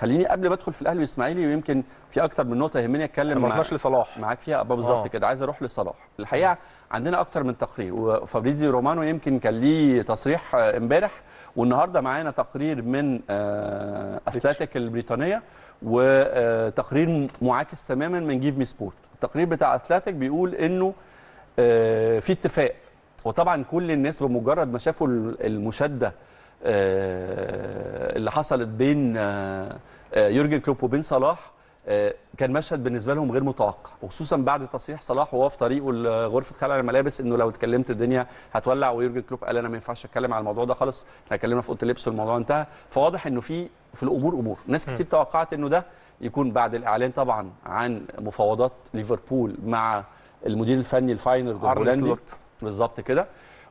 خليني قبل ما ادخل في الاهلي والاسماعيلي ويمكن في اكتر من نقطه يهمني اتكلم معاك ما لصلاح معاك فيها آه، بالظبط آه. كده عايز اروح لصلاح الحقيقه عندنا اكتر من تقرير وفابريزي رومانو يمكن كان ليه تصريح آه، امبارح والنهارده معانا تقرير من اثلتيك البريطانيه وتقرير معاكس تماما من جيف مي سبورت التقرير بتاع اثلتيك بيقول انه في اتفاق وطبعا كل الناس بمجرد ما شافوا المشاده آه، اللي حصلت بين آه، آه، يورجن كلوب وبين صلاح كان مشهد بالنسبه لهم غير متوقع وخصوصا بعد تصريح صلاح وهو في طريقه لغرفه خلع الملابس انه لو اتكلمت الدنيا هتولع ويورجن كلوب قال انا ما ينفعش اتكلم على الموضوع ده خالص احنا اتكلمنا في اوضه اللبس والموضوع انتهى فواضح انه في في الامور امور ناس كتير توقعت انه ده يكون بعد الاعلان طبعا عن مفاوضات ليفربول مع المدير الفني الفاينل بالظبط كده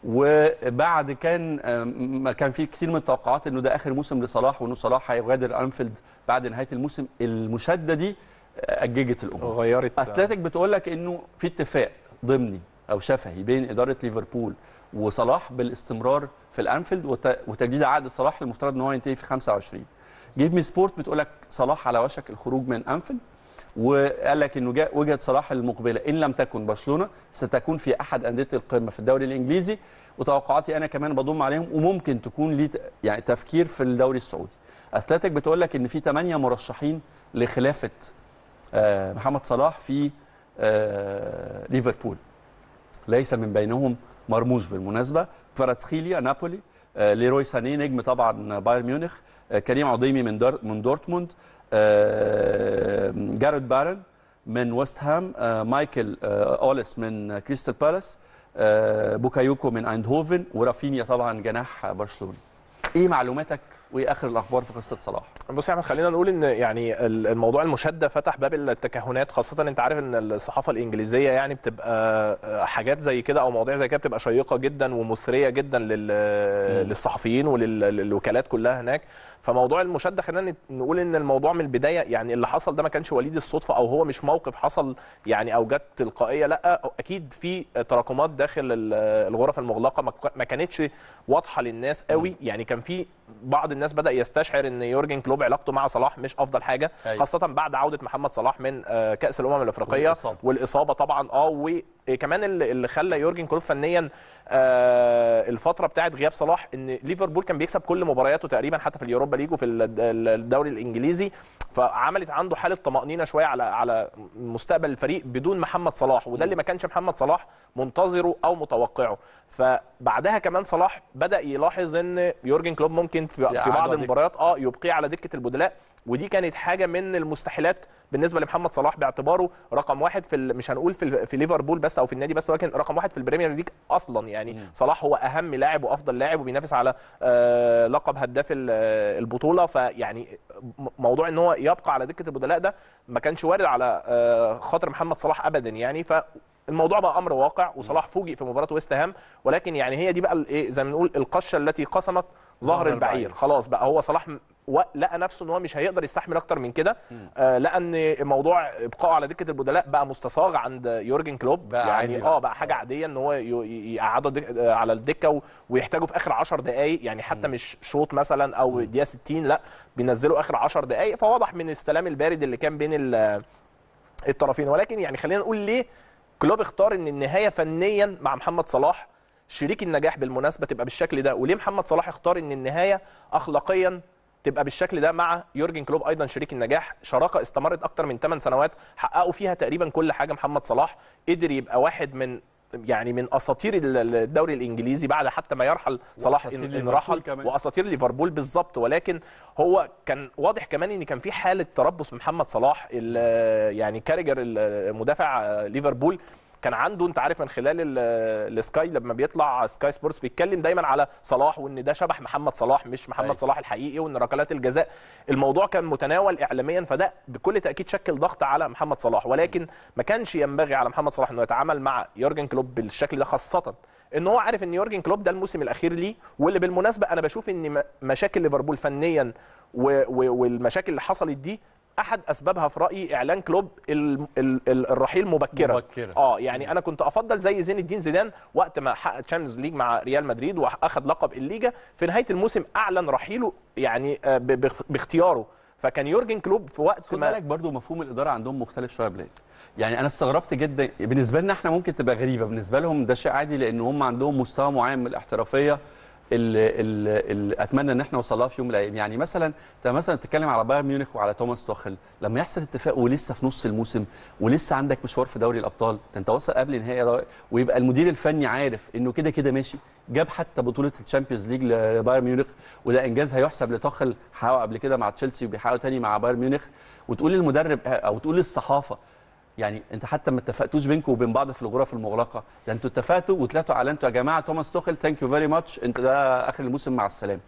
وبعد كان ما آه، كان في كتير من التوقعات انه ده اخر موسم لصلاح وانه صلاح هيغادر انفيلد بعد نهايه الموسم المشاده دي آه، اججت الامور غيرت اتلتيك بتقول لك انه في اتفاق ضمني او شفهي بين اداره ليفربول وصلاح بالاستمرار في الانفيلد وتجديد عقد صلاح المفترض ان هو ينتهي في 25 جيف مي سبورت بتقول لك صلاح على وشك الخروج من انفيلد وقال لك انه جاء وجهه صلاح المقبله ان لم تكن برشلونه ستكون في احد انديه القمه في الدوري الانجليزي وتوقعاتي انا كمان بضم عليهم وممكن تكون لي يعني تفكير في الدوري السعودي. اتلتيك بتقول لك ان في ثمانيه مرشحين لخلافه آه، محمد صلاح في آه، ليفربول. ليس من بينهم مرموش بالمناسبه، فراتسخيليا نابولي، آه، ليروي ساني نجم طبعا بايرن ميونخ، كريم عضيمي من من دورتموند، آه، جارد بارن من ويست هام آه، مايكل آه، اوليس من كريستال بالاس بوكايوكو من ايندهوفن ورافينيا طبعا جناح برشلونه ايه معلوماتك وايه اخر الاخبار في قصه صلاح؟ بص يا احمد خلينا نقول ان يعني الموضوع المشده فتح باب التكهنات خاصه انت عارف ان الصحافه الانجليزيه يعني بتبقى حاجات زي كده او مواضيع زي كده بتبقى شيقه جدا ومثريه جدا للصحفيين وللوكالات كلها هناك فموضوع المشدة خلينا نقول ان الموضوع من البدايه يعني اللي حصل ده ما كانش وليد الصدفه او هو مش موقف حصل يعني او جت تلقائيه لا اكيد في تراكمات داخل الغرف المغلقه ما كانتش واضحه للناس قوي يعني كان في بعض الناس بدا يستشعر ان يورجن كلوب علاقته مع صلاح مش افضل حاجه أيوة. خاصه بعد عوده محمد صلاح من آه، كاس الامم الافريقيه والإصابة. والاصابه طبعا اه وكمان إيه اللي خلى يورجن كلوب فنيا آه، الفتره بتاعه غياب صلاح ان ليفربول كان بيكسب كل مبارياته تقريبا حتى في اليوروبا ليج وفي الدوري الانجليزي فعملت عنده حاله طمانينه شويه على على مستقبل الفريق بدون محمد صلاح وده اللي ما كانش محمد صلاح منتظره او متوقعه فبعدها كمان صلاح بدا يلاحظ ان يورجن كلوب ممكن في, في بعض المباريات اه يبقيه على دكه البدلاء ودي كانت حاجه من المستحيلات بالنسبه لمحمد صلاح باعتباره رقم واحد في مش هنقول في, في ليفربول بس او في النادي بس ولكن رقم واحد في البريمير ليج اصلا يعني مم. صلاح هو اهم لاعب وافضل لاعب وبينافس على آه، لقب هداف البطوله فيعني موضوع ان هو يبقى على دكه البدلاء ده ما كانش وارد على آه، خاطر محمد صلاح ابدا يعني ف الموضوع بقى امر واقع وصلاح فوجئ في مباراه ويست هام ولكن يعني هي دي بقى ايه زي ما بنقول القشه التي قسمت ظهر البعير خلاص بقى هو صلاح ولقى نفسه ان هو مش هيقدر يستحمل اكتر من كده آه، لان لقى ان موضوع ابقائه على دكه البدلاء بقى مستصاغ عند يورجن كلوب بقى يعني بقى. اه بقى حاجه آه. عاديه ان هو يقعده آه، على الدكه ويحتاجه في اخر 10 دقائق يعني حتى مش شوط مثلا او دقيقه 60 لا بينزله اخر 10 دقائق فواضح من السلام البارد اللي كان بين الطرفين ولكن يعني خلينا نقول ليه كلوب اختار ان النهايه فنيا مع محمد صلاح شريك النجاح بالمناسبه تبقى بالشكل ده وليه محمد صلاح اختار ان النهايه اخلاقيا تبقى بالشكل ده مع يورجن كلوب ايضا شريك النجاح شراكه استمرت اكتر من 8 سنوات حققوا فيها تقريبا كل حاجه محمد صلاح قدر يبقى واحد من يعني من اساطير الدوري الانجليزي بعد حتى ما يرحل صلاح ان رحل واساطير ليفربول بالظبط ولكن هو كان واضح كمان ان كان في حاله تربص من محمد صلاح يعني كاريجر مدافع ليفربول كان عنده انت عارف من خلال السكاي لما بيطلع سكاي سبورتس بيتكلم دايما على صلاح وان ده شبح محمد صلاح مش محمد أي. أيوة. صلاح الحقيقي وان ركلات الجزاء الموضوع كان متناول اعلاميا فده بكل تاكيد شكل ضغط على محمد صلاح ولكن ما كانش ينبغي على محمد صلاح انه يتعامل مع يورجن كلوب بالشكل ده خاصه ان هو عارف ان يورجن كلوب ده الموسم الاخير ليه واللي بالمناسبه انا بشوف ان مشاكل ليفربول فنيا والمشاكل اللي حصلت دي احد اسبابها في رايي اعلان كلوب الرحيل مبكرا مبكرة. اه يعني انا كنت افضل زي زين الدين زيدان وقت ما حقق تشامبيونز ليج مع ريال مدريد واخذ لقب الليجا في نهايه الموسم اعلن رحيله يعني آه، باختياره فكان يورجن كلوب في وقت خد ما بالك برضه مفهوم الاداره عندهم مختلف شويه بلاك يعني انا استغربت جدا بالنسبه لنا احنا ممكن تبقى غريبه بالنسبه لهم ده شيء عادي لان هم عندهم مستوى معين من الاحترافيه اللي اتمنى ان احنا نوصلها في يوم من الايام يعني مثلا انت مثلا تتكلم على بايرن ميونخ وعلى توماس توخل لما يحصل اتفاق ولسه في نص الموسم ولسه عندك مشوار في دوري الابطال انت وصل قبل نهائي ويبقى المدير الفني عارف انه كده كده ماشي جاب حتى بطوله الشامبيونز ليج لبايرن ميونخ وده انجاز هيحسب لتوخل حققه قبل كده مع تشيلسي وبيحققه تاني مع بايرن ميونخ وتقول للمدرب او تقول للصحافه يعني انت حتى ما اتفقتوش بينكم وبين بعض في الغرف المغلقه ده انتوا اتفقتوا وطلعتوا اعلنتوا يا جماعه توماس توخل ثانك يو فيري ماتش انت ده اخر الموسم مع السلامه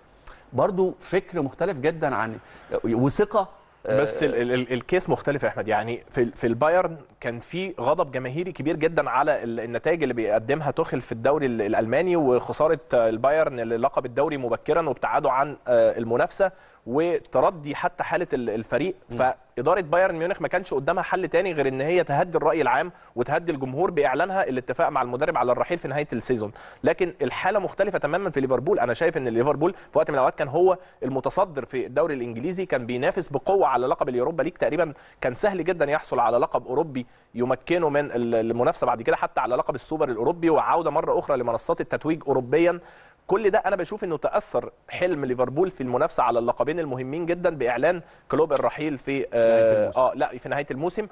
برضو فكر مختلف جدا عن وثقه آه، بس الـ الـ الكيس مختلف يا احمد يعني في في البايرن كان في غضب جماهيري كبير جدا على النتائج اللي بيقدمها توخل في الدوري الالماني وخساره البايرن للقب الدوري مبكرا وابتعاده عن آه، المنافسه وتردي حتى حاله الفريق فاداره بايرن ميونخ ما كانش قدامها حل تاني غير ان هي تهدي الراي العام وتهدي الجمهور باعلانها الاتفاق مع المدرب على الرحيل في نهايه السيزون لكن الحاله مختلفه تماما في ليفربول انا شايف ان ليفربول في وقت من الاوقات كان هو المتصدر في الدوري الانجليزي كان بينافس بقوه على لقب اليوروبا ليج تقريبا كان سهل جدا يحصل على لقب اوروبي يمكنه من المنافسه بعد كده حتى على لقب السوبر الاوروبي وعوده مره اخرى لمنصات التتويج اوروبيا كل ده انا بشوف انه تاثر حلم ليفربول في المنافسه على اللقبين المهمين جدا باعلان كلوب الرحيل في آه, آه لا في نهايه الموسم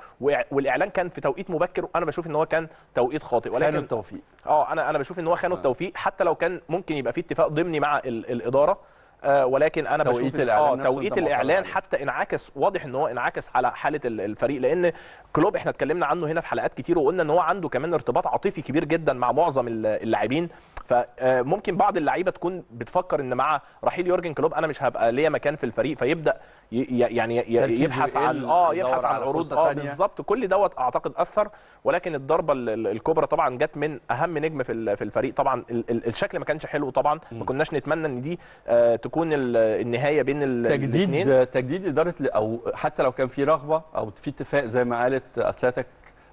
والاعلان كان في توقيت مبكر وانا بشوف ان هو كان توقيت خاطئ ولكن خانوا التوفيق اه انا انا بشوف ان هو خانوا آه. التوفيق حتى لو كان ممكن يبقى في اتفاق ضمني مع ال الاداره آه، ولكن انا توقيت بشوف الاعلان اه توقيت الاعلان حتى انعكس واضح ان هو انعكس على حاله الفريق لان كلوب احنا اتكلمنا عنه هنا في حلقات كتير وقلنا ان هو عنده كمان ارتباط عاطفي كبير جدا مع معظم اللاعبين فممكن بعض اللعيبه تكون بتفكر ان مع رحيل يورجن كلوب انا مش هبقى ليا مكان في الفريق فيبدا يعني يبحث عن اه يبحث عن عروض اه بالظبط كل دوت اعتقد اثر ولكن الضربه الكبرى طبعا جت من اهم نجم في الفريق طبعا الشكل ما كانش حلو طبعا ما كناش نتمنى ان دي آه، تكون النهايه بين الاثنين تجديد تجديد اداره او حتى لو كان في رغبه او في اتفاق زي ما قالت اتلتيك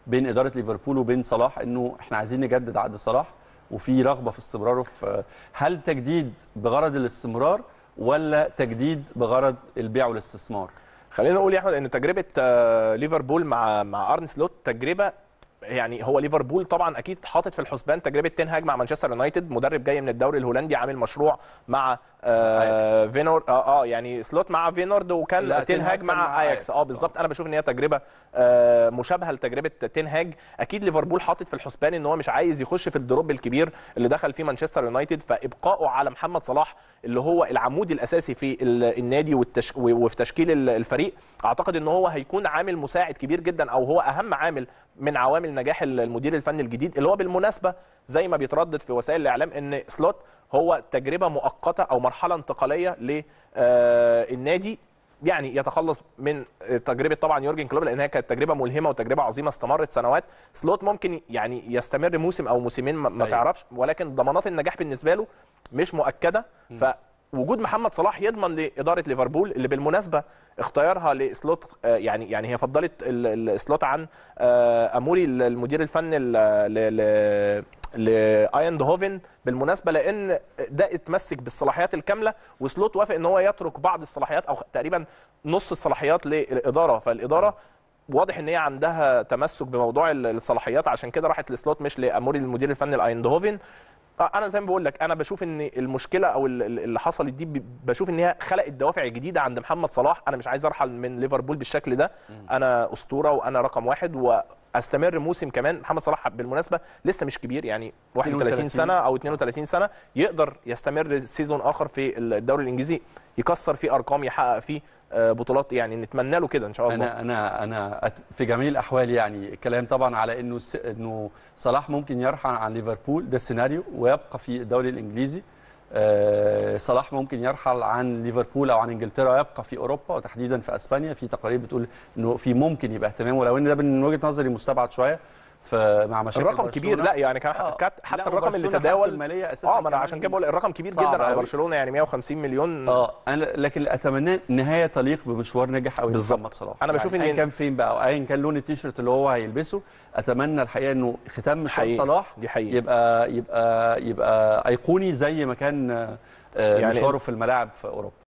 بين اداره ليفربول وبين صلاح انه احنا عايزين نجدد عقد صلاح وفي رغبه في استمراره في هل تجديد بغرض الاستمرار ولا تجديد بغرض البيع والاستثمار خلينا نقول يا احمد ان تجربه آه، ليفربول مع مع ارن سلوت تجربه يعني هو ليفربول طبعا اكيد حاطط في الحسبان تجربه تنهاج مع مانشستر يونايتد مدرب جاي من الدوري الهولندي عامل مشروع مع آه فينور آه, اه يعني سلوت مع فينورد وكان تنهاج مع اياكس اه بالظبط انا بشوف ان هي تجربه آه مشابهه لتجربه تنهاج اكيد ليفربول حاطط في الحسبان ان هو مش عايز يخش في الدروب الكبير اللي دخل فيه مانشستر يونايتد فابقائه على محمد صلاح اللي هو العمود الاساسي في النادي والتش... وفي تشكيل الفريق اعتقد ان هو هيكون عامل مساعد كبير جدا او هو اهم عامل من عوامل عامل نجاح المدير الفني الجديد اللي هو بالمناسبه زي ما بيتردد في وسائل الاعلام ان سلوت هو تجربه مؤقته او مرحله انتقاليه للنادي آه، يعني يتخلص من تجربه طبعا يورجن كلوب لانها كانت تجربه ملهمه وتجربه عظيمه استمرت سنوات سلوت ممكن يعني يستمر موسم او موسمين ما أيوة. تعرفش ولكن ضمانات النجاح بالنسبه له مش مؤكده ف وجود محمد صلاح يضمن لاداره ليفربول اللي بالمناسبه اختيارها لسلوت آه، يعني يعني هي فضلت السلوت عن آه، اموري المدير الفني لايند هوفن بالمناسبه لان ده اتمسك بالصلاحيات الكامله وسلوت وافق ان هو يترك بعض الصلاحيات او تقريبا نص الصلاحيات للاداره فالاداره واضح ان هي عندها تمسك بموضوع الصلاحيات عشان كده راحت لسلوت مش لاموري المدير الفني لايند هوفن آه، انا زي ما بقول لك انا بشوف ان المشكله او اللي حصلت دي بشوف ان هي خلقت دوافع جديده عند محمد صلاح انا مش عايز ارحل من ليفربول بالشكل ده انا اسطوره وانا رقم واحد و استمر موسم كمان محمد صلاح بالمناسبه لسه مش كبير يعني 31 سنه او 32 سنه يقدر يستمر سيزون اخر في الدوري الانجليزي يكسر فيه ارقام يحقق فيه آه، بطولات يعني نتمنى له كده ان شاء الله انا انا انا في جميع الاحوال يعني الكلام طبعا على انه انه صلاح ممكن يرحل عن ليفربول ده السيناريو ويبقى في الدوري الانجليزي آه، صلاح ممكن يرحل عن ليفربول او عن انجلترا ويبقى في اوروبا وتحديدا في اسبانيا في تقارير بتقول انه في ممكن يبقى اهتمام ولو ان ده من وجهه نظري مستبعد شويه فمع مشاكل الرقم كبير لا يعني كان آه حتى الرقم اللي تداول اه ما انا عشان كده بقول الرقم كبير جدا على برشلونه يعني 150 مليون اه انا لكن اتمنى نهايه تليق بمشوار ناجح قوي محمد صلاح انا بشوف يعني ان كان فين بقى ايا كان لون التيشيرت اللي هو هيلبسه اتمنى الحقيقه انه ختام مشوار صلاح دي حقيقة. يبقى يبقى يبقى ايقوني زي ما كان آه، يعني مشواره في الملاعب في اوروبا